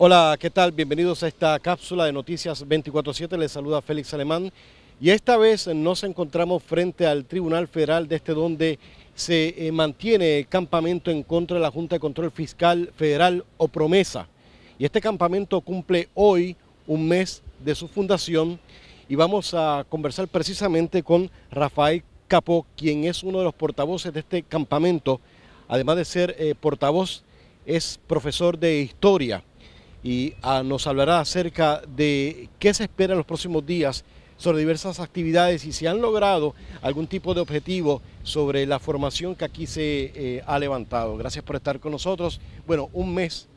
Hola, ¿qué tal? Bienvenidos a esta cápsula de Noticias 24-7. Les saluda Félix Alemán. Y esta vez nos encontramos frente al Tribunal Federal de este donde se eh, mantiene el campamento en contra de la Junta de Control Fiscal Federal o Promesa. Y este campamento cumple hoy un mes de su fundación y vamos a conversar precisamente con Rafael Capó, quien es uno de los portavoces de este campamento. Además de ser eh, portavoz, es profesor de historia y ah, nos hablará acerca de qué se espera en los próximos días sobre diversas actividades y si han logrado algún tipo de objetivo sobre la formación que aquí se eh, ha levantado. Gracias por estar con nosotros. Bueno, un mes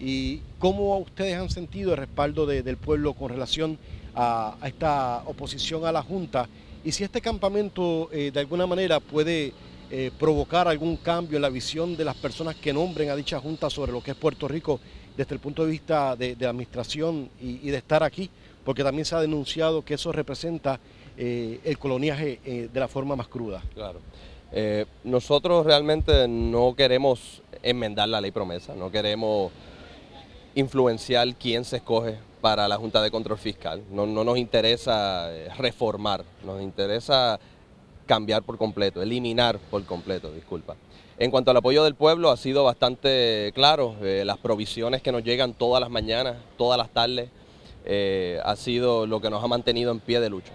y cómo ustedes han sentido el respaldo del pueblo con relación a, esta oposición a la Junta y si este campamento eh, de alguna manera puede eh, provocar algún cambio en la visión de las personas que nombren a dicha junta sobre lo que es Puerto Rico desde el punto de vista de, de administración y, de estar aquí, porque también se ha denunciado que eso representa eh, el coloniaje eh, de la forma más cruda. Claro. nosotros realmente no queremos enmendar la ley promesa, no queremos influenciar quién se escoge para la Junta de Control Fiscal. No, no nos interesa reformar, nos interesa cambiar por completo, eliminar por completo, disculpa. En cuanto al apoyo del pueblo, ha sido bastante claro. Eh, las provisiones que nos llegan todas las mañanas, todas las tardes, eh, ha sido lo que nos ha mantenido en pie de lucha.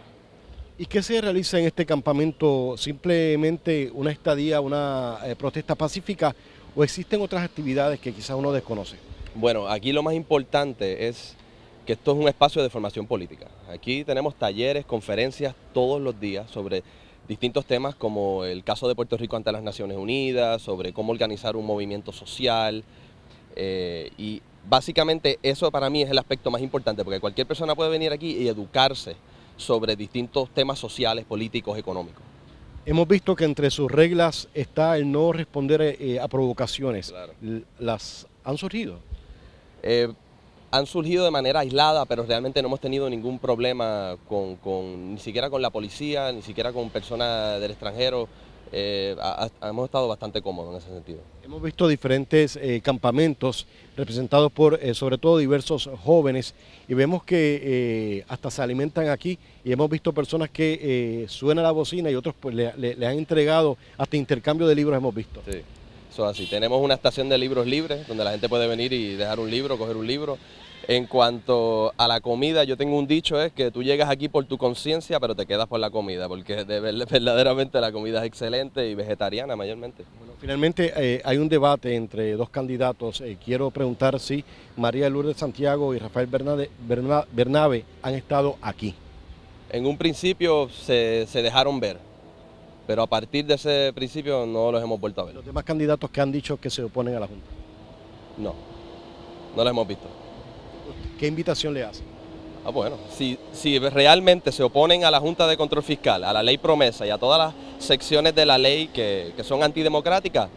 ¿Y qué se realiza en este campamento? ¿Simplemente una estadía, una eh, protesta pacífica o existen otras actividades que quizás uno desconoce? Bueno, aquí lo más importante es que esto es un espacio de formación política. Aquí tenemos talleres, conferencias todos los días sobre distintos temas como el caso de Puerto Rico ante las Naciones Unidas, sobre cómo organizar un movimiento social. Eh, y básicamente eso para mí es el aspecto más importante, porque cualquier persona puede venir aquí y educarse sobre distintos temas sociales, políticos, económicos. Hemos visto que entre sus reglas está el no responder eh, a provocaciones. ¿Las han surgido? Eh, han surgido de manera aislada, pero realmente no hemos tenido ningún problema con, ni siquiera con la policía, ni siquiera con personas del extranjero. Eh, hemos estado bastante cómodos en ese sentido. Hemos visto diferentes eh, campamentos representados por eh, sobre todo diversos jóvenes y vemos que hasta se alimentan aquí y hemos visto personas que suena la bocina y otros pues, le, han entregado hasta intercambio de libros hemos visto. Sí, eso así. Tenemos una estación de libros libres donde la gente puede venir y dejar un libro, coger un libro. En cuanto a la comida, yo tengo un dicho, es que tú llegas aquí por tu conciencia, pero te quedas por la comida, porque verdaderamente la comida es excelente y vegetariana mayormente. finalmente eh, hay un debate entre dos candidatos. Eh, quiero preguntar si María Lourdes Santiago y Rafael Bernabe han estado aquí. En un principio se, se dejaron ver, pero a partir de ese principio no los hemos vuelto a ver. ¿Los demás candidatos que han dicho que se oponen a la Junta? No, no los hemos visto. ¿qué invitación le hace? Ah, bueno, si, si realmente se oponen a la Junta de Control Fiscal, a la ley promesa y a todas las secciones de la ley que, son antidemocráticas,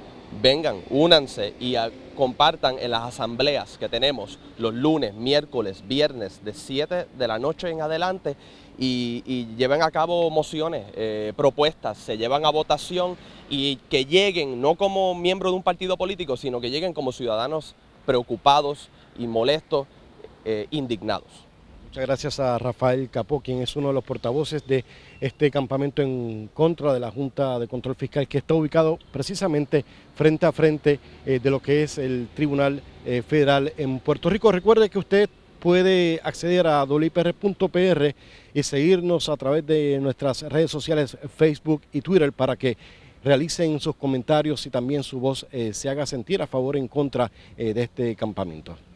vengan, únanse y compartan en las asambleas que tenemos los lunes, miércoles, viernes, de 7 de la noche en adelante y, lleven a cabo mociones, eh, propuestas, se llevan a votación y que lleguen no como miembro de un partido político, sino que lleguen como ciudadanos preocupados y molestos eh, indignados. Muchas gracias a Rafael Capó, quien es uno de los portavoces de este campamento en contra de la Junta de Control Fiscal, que está ubicado precisamente frente a frente eh, de lo que es el Tribunal eh, Federal en Puerto Rico. Recuerde que usted puede acceder a WIPR.PR y seguirnos a través de nuestras redes sociales Facebook y Twitter para que realicen sus comentarios y también su voz se haga sentir a favor o en contra de este campamento.